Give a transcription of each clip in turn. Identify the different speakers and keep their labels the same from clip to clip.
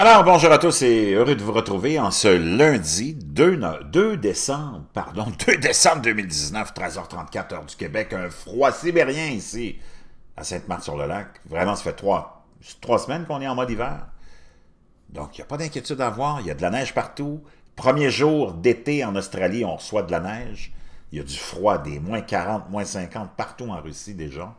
Speaker 1: Alors, bonjour à tous et heureux de vous retrouver en ce lundi 2, décembre, pardon, 2 décembre 2019, 13h34 heure du Québec, un froid sibérien ici, à Sainte-Marthe-sur-le-Lac. Vraiment, ça fait trois, trois semaines qu'on est en mode hiver. Donc, il n'y a pas d'inquiétude à avoir, il y a de la neige partout. Premier jour d'été en Australie, on reçoit de la neige. Il y a du froid, des moins 40, moins 50 partout en Russie déjà.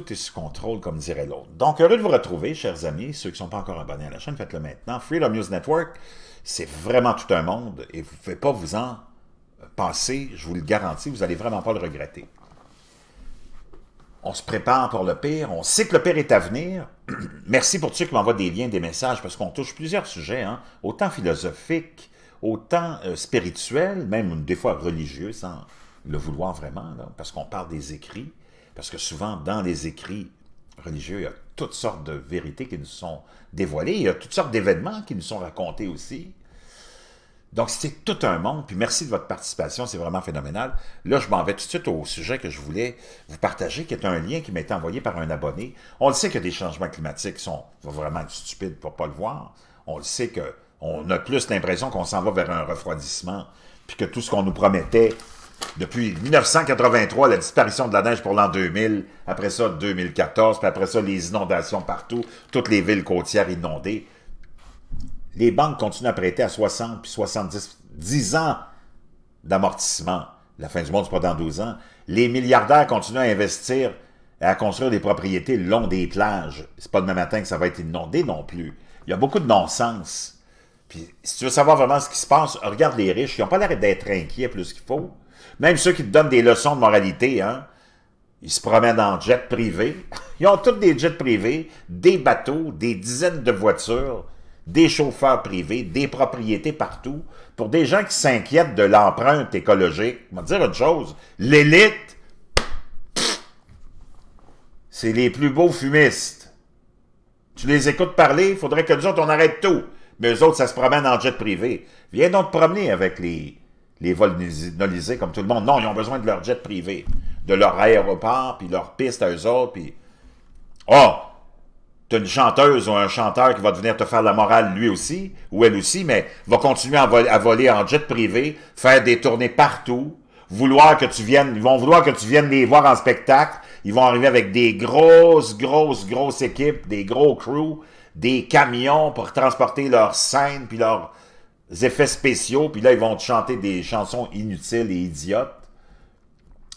Speaker 1: tout est sous contrôle, comme dirait l'autre. Donc, heureux de vous retrouver, chers amis. Ceux qui ne sont pas encore abonnés à la chaîne, faites-le maintenant. Freedom News Network, c'est vraiment tout un monde et vous ne pouvez pas vous en passer, je vous le garantis, vous n'allez vraiment pas le regretter. On se prépare pour le pire, on sait que le pire est à venir. Merci pour ceux qui m'envoient des liens, des messages, parce qu'on touche plusieurs sujets, hein. autant philosophiques, autant euh, spirituels, même des fois religieux, sans le vouloir vraiment, parce qu'on parle des écrits, parce que souvent, dans les écrits religieux, il y a toutes sortes de vérités qui nous sont dévoilées, il y a toutes sortes d'événements qui nous sont racontés aussi. Donc, c'est tout un monde, puis merci de votre participation, c'est vraiment phénoménal. Là, je m'en vais tout de suite au sujet que je voulais vous partager, qui est un lien qui m'a été envoyé par un abonné. On le sait que des changements climatiques sont vraiment stupides pour ne pas le voir. On le sait que on a plus l'impression qu'on s'en va vers un refroidissement, puis que tout ce qu'on nous promettait depuis 1983, la disparition de la neige pour l'an 2000, après ça 2014, puis après ça les inondations partout, toutes les villes côtières inondées. Les banques continuent à prêter à 60 puis 70 10 ans d'amortissement. La fin du monde, c'est pas dans 12 ans. Les milliardaires continuent à investir et à construire des propriétés le long des plages. C'est pas demain matin que ça va être inondé non plus. Il y a beaucoup de non-sens. Puis, si tu veux savoir vraiment ce qui se passe, regarde les riches. Ils n'ont pas l'air d'être inquiets plus qu'il faut. Même ceux qui te donnent des leçons de moralité, hein, ils se promènent en jet privé. Ils ont tous des jets privés, des bateaux, des dizaines de voitures, des chauffeurs privés, des propriétés partout. Pour des gens qui s'inquiètent de l'empreinte écologique, on va dire une chose, l'élite, c'est les plus beaux fumistes. Tu les écoutes parler, il faudrait que nous autres, on arrête tout. Mais eux autres, ça se promène en jet privé. Viens donc te promener avec les les vols comme tout le monde. Non, ils ont besoin de leur jet privé, de leur aéroport, puis leur piste à eux autres, puis... Oh! T'as une chanteuse ou un chanteur qui va venir te faire la morale lui aussi, ou elle aussi, mais va continuer à, voler, à voler en jet privé, faire des tournées partout, vouloir que tu viennes, ils vont vouloir que tu viennes les voir en spectacle, ils vont arriver avec des grosses, grosses, grosses équipes, des gros crews, des camions pour transporter leur scène, puis leur effets spéciaux, puis là, ils vont te chanter des chansons inutiles et idiotes,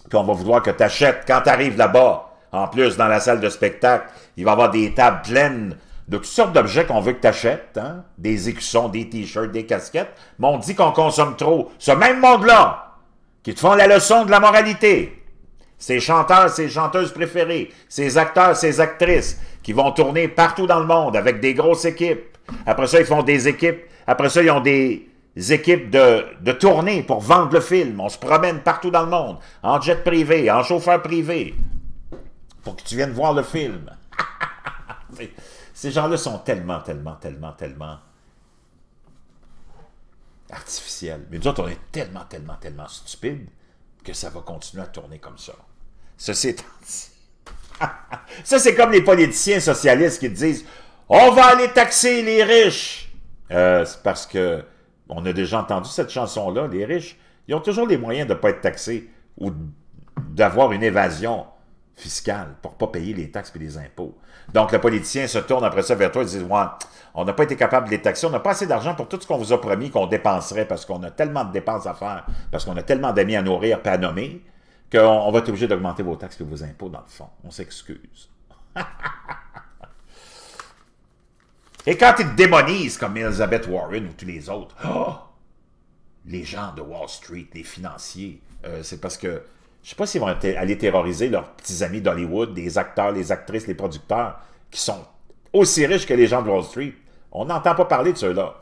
Speaker 1: puis on va vouloir que tu achètes. Quand tu arrives là-bas, en plus, dans la salle de spectacle, il va y avoir des tables pleines de toutes sortes d'objets qu'on veut que tu achètes, hein. des écussons, des t-shirts, des casquettes, mais on dit qu'on consomme trop. Ce même monde-là, qui te font la leçon de la moralité, ses chanteurs, ses chanteuses préférées, ses acteurs, ses actrices, qui vont tourner partout dans le monde avec des grosses équipes, après ça, ils font des équipes. Après ça, ils ont des équipes de, de tournée pour vendre le film. On se promène partout dans le monde, en jet privé, en chauffeur privé, pour que tu viennes voir le film. Ces gens-là sont tellement, tellement, tellement, tellement artificiels. Mais nous autres, on est tellement, tellement, tellement stupides que ça va continuer à tourner comme ça. Ceci étant ça, c'est comme les politiciens socialistes qui disent on va aller taxer les riches. Euh, c'est parce que on a déjà entendu cette chanson-là, les riches, ils ont toujours les moyens de ne pas être taxés ou d'avoir une évasion fiscale pour ne pas payer les taxes et les impôts. Donc, le politicien se tourne après ça vers toi et dit on n'a pas été capable de les taxer, on n'a pas assez d'argent pour tout ce qu'on vous a promis qu'on dépenserait parce qu'on a tellement de dépenses à faire, parce qu'on a tellement d'amis à nourrir et à nommer, qu'on va être obligé d'augmenter vos taxes et vos impôts, dans le fond. On s'excuse. Et quand ils te démonisent comme Elizabeth Warren ou tous les autres, oh! les gens de Wall Street, les financiers, euh, c'est parce que je ne sais pas s'ils vont aller terroriser leurs petits amis d'Hollywood, des acteurs, les actrices, les producteurs, qui sont aussi riches que les gens de Wall Street. On n'entend pas parler de ceux-là,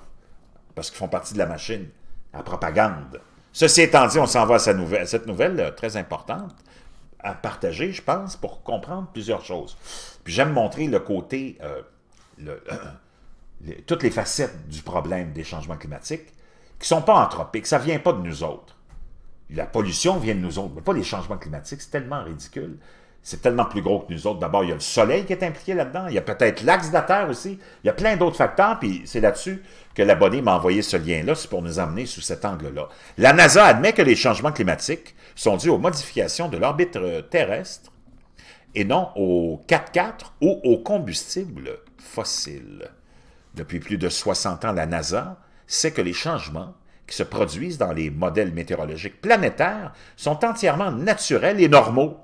Speaker 1: parce qu'ils font partie de la machine, la propagande. Ceci étant dit, on s'en va à, cette nouvelle euh, très importante à partager, je pense, pour comprendre plusieurs choses. Puis j'aime montrer le côté, euh, le, toutes les facettes du problème des changements climatiques qui ne sont pas anthropiques, ça ne vient pas de nous autres. La pollution vient de nous autres, mais pas les changements climatiques, c'est tellement ridicule. C'est tellement plus gros que nous autres. D'abord, il y a le soleil qui est impliqué là-dedans. Il y a peut-être l'axe de la Terre aussi. Il y a plein d'autres facteurs. Puis c'est là-dessus que l'abonné m'a envoyé ce lien-là. C'est pour nous amener sous cet angle-là. La NASA admet que les changements climatiques sont dus aux modifications de l'orbite euh, terrestre et non aux 4 4 ou aux combustibles fossiles depuis plus de 60 ans la NASA, sait que les changements qui se produisent dans les modèles météorologiques planétaires sont entièrement naturels et normaux.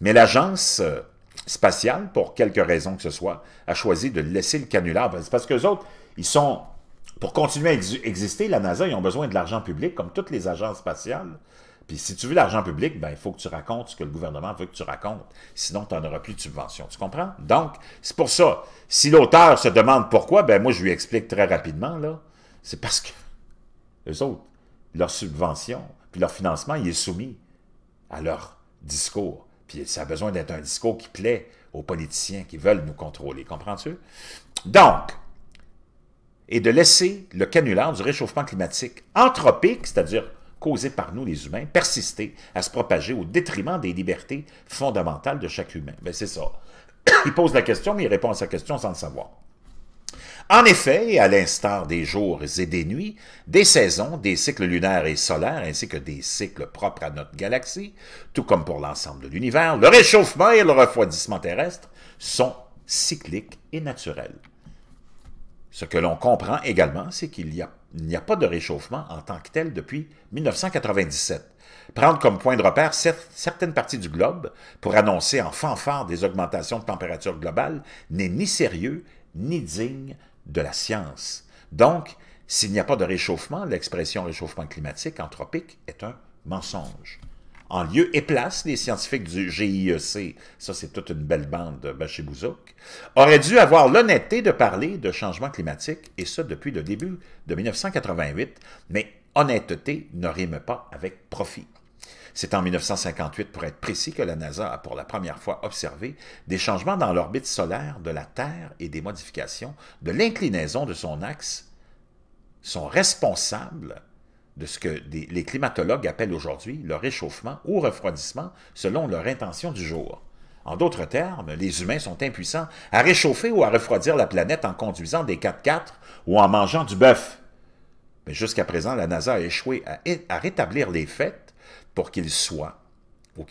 Speaker 1: Mais l'agence euh, spatiale, pour quelque raison que ce soit, a choisi de laisser le canular. parce que autres, ils sont pour continuer à exister, la NASA, ils ont besoin de l'argent public, comme toutes les agences spatiales. Puis si tu veux l'argent public, ben, il faut que tu racontes ce que le gouvernement veut que tu racontes. Sinon, tu n'en auras plus de subvention. Tu comprends? Donc, c'est pour ça. Si l'auteur se demande pourquoi, ben moi, je lui explique très rapidement, là. C'est parce que eux autres, leur subvention, puis leur financement, il est soumis à leur discours. Puis ça a besoin d'être un discours qui plaît aux politiciens qui veulent nous contrôler. Comprends-tu? Donc, et de laisser le canular du réchauffement climatique anthropique, c'est-à-dire causé par nous, les humains, persister à se propager au détriment des libertés fondamentales de chaque humain. Mais c'est ça. Il pose la question, mais il répond à sa question sans le savoir. En effet, à l'instar des jours et des nuits, des saisons, des cycles lunaires et solaires, ainsi que des cycles propres à notre galaxie, tout comme pour l'ensemble de l'univers, le réchauffement et le refroidissement terrestre sont cycliques et naturels. Ce que l'on comprend également, c'est qu'il y a il n'y a pas de réchauffement en tant que tel depuis 1997. Prendre comme point de repère certaines parties du globe pour annoncer en fanfare des augmentations de température globale n'est ni sérieux ni digne de la science. Donc, s'il n'y a pas de réchauffement, l'expression réchauffement climatique anthropique est un mensonge en lieu et place les scientifiques du GIEC, ça c'est toute une belle bande de Bachibouzouk, auraient dû avoir l'honnêteté de parler de changement climatique, et ça depuis le début de 1988, mais honnêteté ne rime pas avec profit. C'est en 1958, pour être précis, que la NASA a pour la première fois observé des changements dans l'orbite solaire de la Terre et des modifications de l'inclinaison de son axe sont responsables de ce que les climatologues appellent aujourd'hui le réchauffement ou refroidissement selon leur intention du jour. En d'autres termes, les humains sont impuissants à réchauffer ou à refroidir la planète en conduisant des 4x4 ou en mangeant du bœuf. Mais jusqu'à présent, la NASA a échoué à, rétablir les faits pour qu'ils soient, pour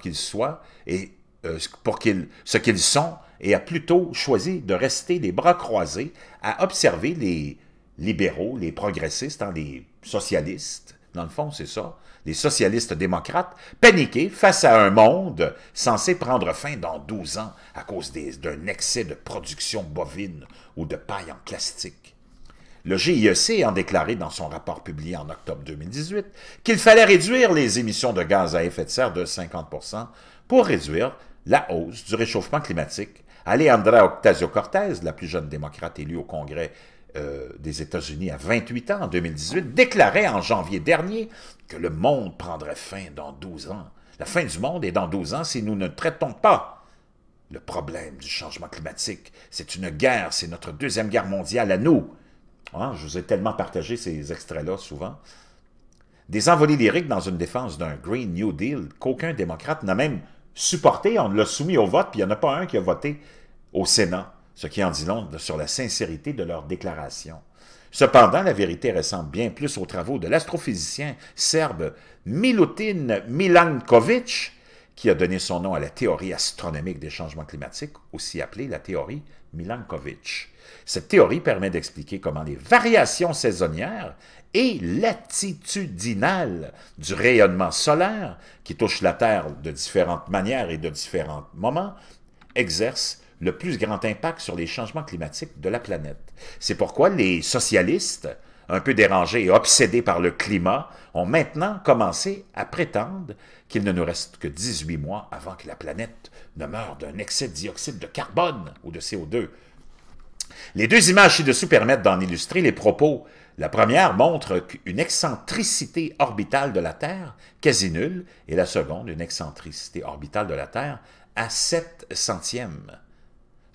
Speaker 1: qu'ils soient et euh, pour qu'ils ce qu'ils sont et a plutôt choisi de rester les bras croisés à observer les libéraux, les progressistes, dans hein, les socialistes, dans le fond, c'est ça, les socialistes démocrates, paniqués face à un monde censé prendre fin dans 12 ans à cause d'un excès de production bovine ou de paille en plastique. Le GIEC a déclaré dans son rapport publié en octobre 2018 qu'il fallait réduire les émissions de gaz à effet de serre de 50 pour réduire la hausse du réchauffement climatique. Alejandra Ocasio-Cortez, la plus jeune démocrate élue au Congrès euh, des États-Unis à 28 ans en 2018 déclarait en janvier dernier que le monde prendrait fin dans 12 ans. La fin du monde est dans 12 ans si nous ne traitons pas le problème du changement climatique. C'est une guerre, c'est notre deuxième guerre mondiale à nous. Hein, je vous ai tellement partagé ces extraits-là souvent. Des envolées lyriques dans une défense d'un Green New Deal qu'aucun démocrate n'a même supporté. On l'a soumis au vote, puis il n'y en a pas un qui a voté au Sénat ce qui en dit long sur la sincérité de leurs déclarations. Cependant, la vérité ressemble bien plus aux travaux de l'astrophysicien serbe Milutin Milankovic, qui a donné son nom à la théorie astronomique des changements climatiques, aussi appelée la théorie Milankovic. Cette théorie permet d'expliquer comment les variations saisonnières et latitudinales du rayonnement solaire, qui touche la Terre de différentes manières et de différents moments, exercent le plus grand impact sur les changements climatiques de la planète. C'est pourquoi les socialistes, un peu dérangés et obsédés par le climat, ont maintenant commencé à prétendre qu'il ne nous reste que 18 mois avant que la planète ne meure d'un excès de dioxyde de carbone ou de CO2. Les deux images ci-dessous permettent d'en illustrer les propos. La première montre une excentricité orbitale de la Terre quasi nulle et la seconde une excentricité orbitale de la Terre à 7 centièmes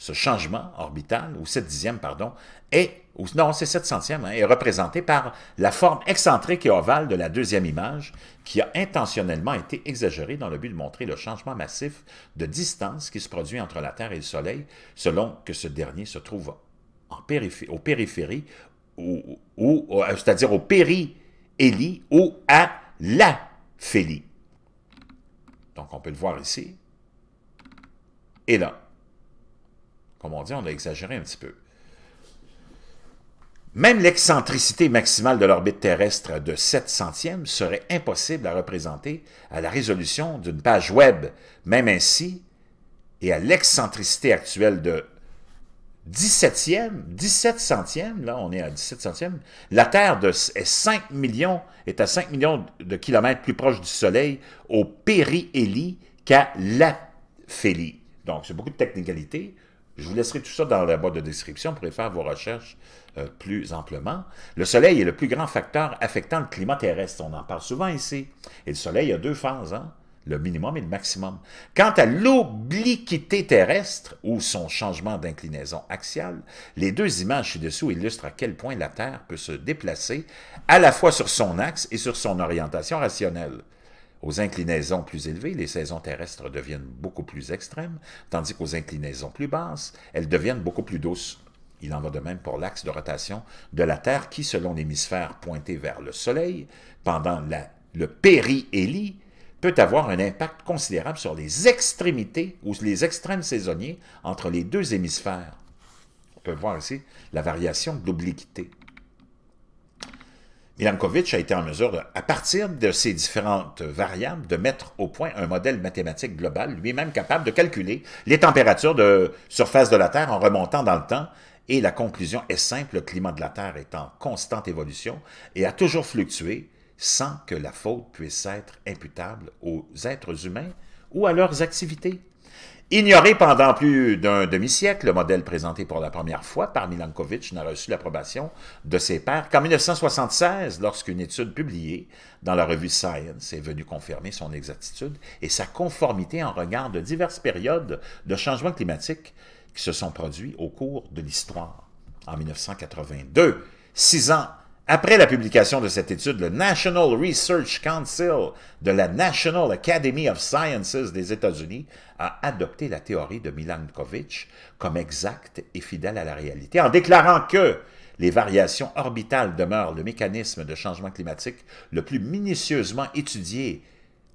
Speaker 1: ce changement orbital, ou 7 dixième, pardon, est, non, c'est 7 centième hein, est représenté par la forme excentrique et ovale de la deuxième image, qui a intentionnellement été exagérée dans le but de montrer le changement massif de distance qui se produit entre la Terre et le Soleil, selon que ce dernier se trouve en périphérie, euh, c'est-à-dire au périhélie ou à l'aphélie. Donc on peut le voir ici, et là comme on dit, on a exagéré un petit peu. Même l'excentricité maximale de l'orbite terrestre de 7 centièmes serait impossible à représenter à la résolution d'une page web. Même ainsi, et à l'excentricité actuelle de 17e, 17 centièmes, là on est à 17 centièmes, la Terre est, 5 millions, est à 5 millions de kilomètres plus proche du Soleil au périhélie qu'à l'aphélie. Donc c'est beaucoup de technicalité, je vous laisserai tout ça dans la boîte de description pour y faire vos recherches euh, plus amplement. Le Soleil est le plus grand facteur affectant le climat terrestre. On en parle souvent ici. Et le Soleil a deux phases, hein. le minimum et le maximum. Quant à l'obliquité terrestre, ou son changement d'inclinaison axiale, les deux images ci-dessous illustrent à quel point la Terre peut se déplacer à la fois sur son axe et sur son orientation rationnelle. Aux inclinaisons plus élevées, les saisons terrestres deviennent beaucoup plus extrêmes, tandis qu'aux inclinaisons plus basses, elles deviennent beaucoup plus douces. Il en va de même pour l'axe de rotation de la Terre qui, selon l'hémisphère pointé vers le Soleil, pendant le périhélie, peut avoir un impact considérable sur les extrémités ou les extrêmes saisonniers entre les deux hémisphères. On peut voir ici la variation de l'obliquité. Ilankovic a été en mesure, à partir de ces différentes variables, de mettre au point un modèle mathématique global, lui-même capable de calculer les températures de surface de la Terre en remontant dans le temps. Et la conclusion est simple, le climat de la Terre est en constante évolution et a toujours fluctué sans que la faute puisse être imputable aux êtres humains ou à leurs activités. Ignoré pendant plus d'un demi-siècle, le modèle présenté pour la première fois par Milankovitch n'a reçu l'approbation de ses pairs qu'en 1976, lorsqu'une étude publiée dans la revue Science est venue confirmer son exactitude et sa conformité en regard de diverses périodes de changement climatique qui se sont produits au cours de l'histoire. En 1982, six ans après la publication de cette étude, le National Research Council de la National Academy of Sciences des États-Unis a adopté la théorie de Milankovitch comme exacte et fidèle à la réalité en déclarant que les variations orbitales demeurent le mécanisme de changement climatique le plus minutieusement étudié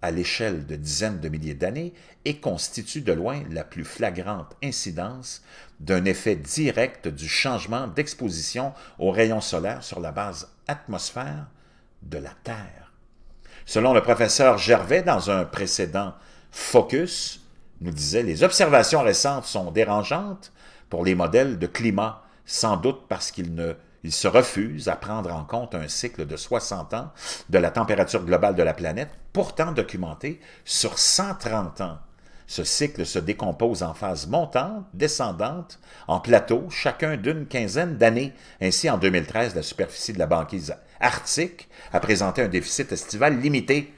Speaker 1: à l'échelle de dizaines de milliers d'années et constitue de loin la plus flagrante incidence d'un effet direct du changement d'exposition aux rayons solaires sur la base atmosphère de la Terre. Selon le professeur Gervais, dans un précédent Focus, nous disait « Les observations récentes sont dérangeantes pour les modèles de climat, sans doute parce qu'ils ne se refusent à prendre en compte un cycle de 60 ans de la température globale de la planète pourtant documenté sur 130 ans. Ce cycle se décompose en phases montantes, descendantes, en plateaux, chacun d'une quinzaine d'années. Ainsi, en 2013, la superficie de la banquise arctique a présenté un déficit estival limité,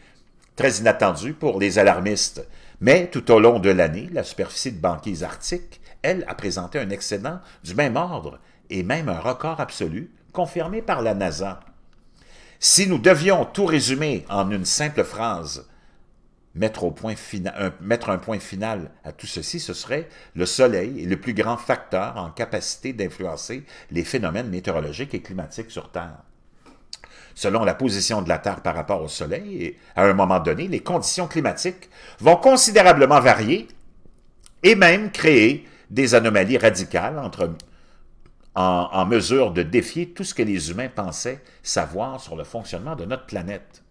Speaker 1: très inattendu pour les alarmistes. Mais tout au long de l'année, la superficie de banquise arctique, elle, a présenté un excédent du même ordre et même un record absolu confirmé par la NASA. Si nous devions tout résumer en une simple phrase, mettre, un, point final à tout ceci, ce serait le Soleil est le plus grand facteur en capacité d'influencer les phénomènes météorologiques et climatiques sur Terre. Selon la position de la Terre par rapport au Soleil, à un moment donné, les conditions climatiques vont considérablement varier et même créer des anomalies radicales entre en, mesure de défier tout ce que les humains pensaient savoir sur le fonctionnement de notre planète.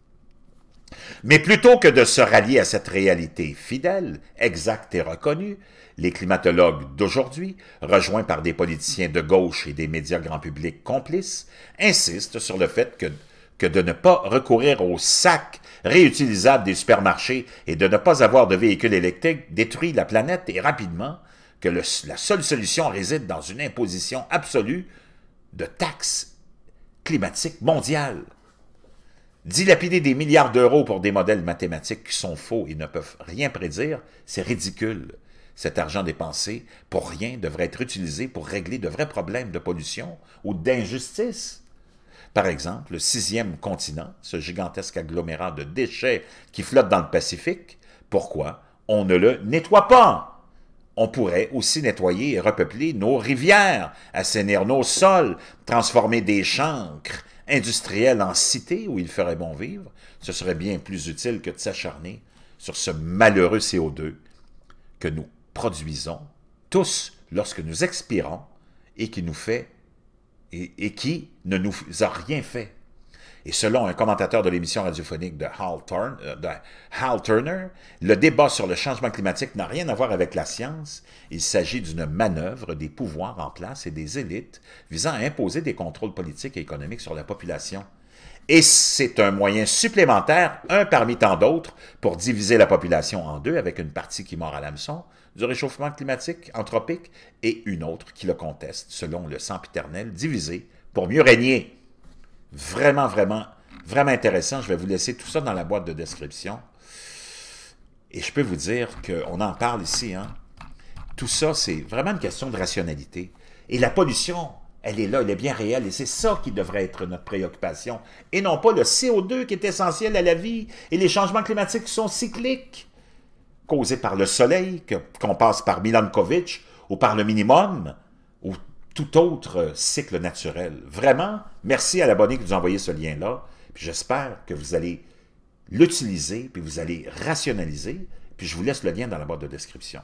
Speaker 1: Mais plutôt que de se rallier à cette réalité fidèle, exacte et reconnue, les climatologues d'aujourd'hui, rejoints par des politiciens de gauche et des médias grand public complices, insistent sur le fait que, que de ne pas recourir aux sacs réutilisables des supermarchés et de ne pas avoir de véhicules électriques détruit la planète et rapidement, que la seule solution réside dans une imposition absolue de taxes climatiques mondiales. Dilapider des milliards d'euros pour des modèles mathématiques qui sont faux et ne peuvent rien prédire, c'est ridicule. Cet argent dépensé pour rien devrait être utilisé pour régler de vrais problèmes de pollution ou d'injustice. Par exemple, le sixième continent, ce gigantesque agglomérat de déchets qui flotte dans le Pacifique, pourquoi on ne le nettoie pas? on pourrait aussi nettoyer et repeupler nos rivières, assainir nos sols, transformer des chancres industriels en cités où il ferait bon vivre. Ce serait bien plus utile que de s'acharner sur ce malheureux CO2 que nous produisons tous lorsque nous expirons et qui nous fait et qui ne nous a rien fait et selon un commentateur de l'émission radiophonique euh, de Hal, Turner, le débat sur le changement climatique n'a rien à voir avec la science. Il s'agit d'une manœuvre des pouvoirs en place et des élites visant à imposer des contrôles politiques et économiques sur la population. Et c'est un moyen supplémentaire, un parmi tant d'autres, pour diviser la population en deux avec une partie qui mord à l'hameçon du réchauffement climatique anthropique et une autre qui le conteste selon le sempiternel divisé pour mieux régner. Vraiment, vraiment, vraiment intéressant. Je vais vous laisser tout ça dans la boîte de description. Et je peux vous dire qu'on en parle ici. Hein. Tout ça, c'est vraiment une question de rationalité. Et la pollution, elle est là, elle est bien réelle, et c'est ça qui devrait être notre préoccupation, et non pas le CO2 qui est essentiel à la vie, et les changements climatiques qui sont cycliques, causés par le soleil, qu'on passe par Milankovitch ou par le minimum, tout autre euh, cycle naturel. Vraiment, merci à l'abonné qui nous a envoyé ce lien-là. Puis j'espère que vous allez l'utiliser, puis vous allez rationaliser. Puis je vous laisse le lien dans la boîte de description.